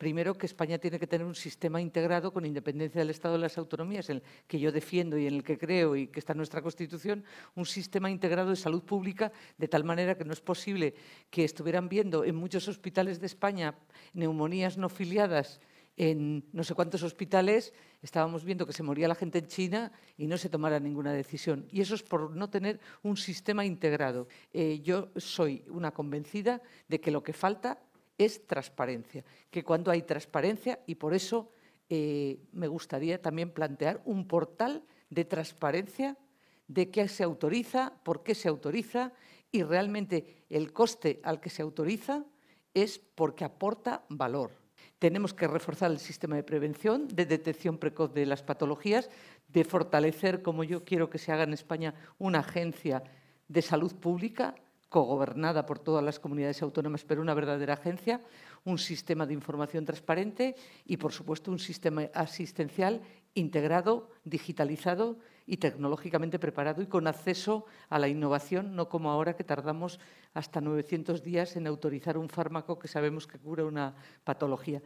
Primero, que España tiene que tener un sistema integrado con independencia del Estado de las autonomías, el que yo defiendo y en el que creo y que está en nuestra Constitución, un sistema integrado de salud pública, de tal manera que no es posible que estuvieran viendo en muchos hospitales de España neumonías no filiadas en no sé cuántos hospitales estábamos viendo que se moría la gente en China y no se tomara ninguna decisión. Y eso es por no tener un sistema integrado. Eh, yo soy una convencida de que lo que falta es transparencia, que cuando hay transparencia, y por eso eh, me gustaría también plantear un portal de transparencia de qué se autoriza, por qué se autoriza y realmente el coste al que se autoriza es porque aporta valor. Tenemos que reforzar el sistema de prevención, de detección precoz de las patologías, de fortalecer, como yo quiero que se haga en España, una agencia de salud pública cogobernada por todas las comunidades autónomas, pero una verdadera agencia, un sistema de información transparente y, por supuesto, un sistema asistencial integrado, digitalizado y tecnológicamente preparado y con acceso a la innovación, no como ahora que tardamos hasta 900 días en autorizar un fármaco que sabemos que cura una patología.